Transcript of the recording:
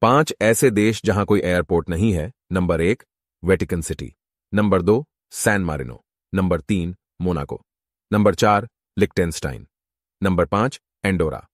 पांच ऐसे देश जहां कोई एयरपोर्ट नहीं है नंबर एक वेटिकन सिटी नंबर दो सैन मारिनो नंबर तीन मोनाको नंबर चार लिक्टेनस्टाइन नंबर पांच एंडोरा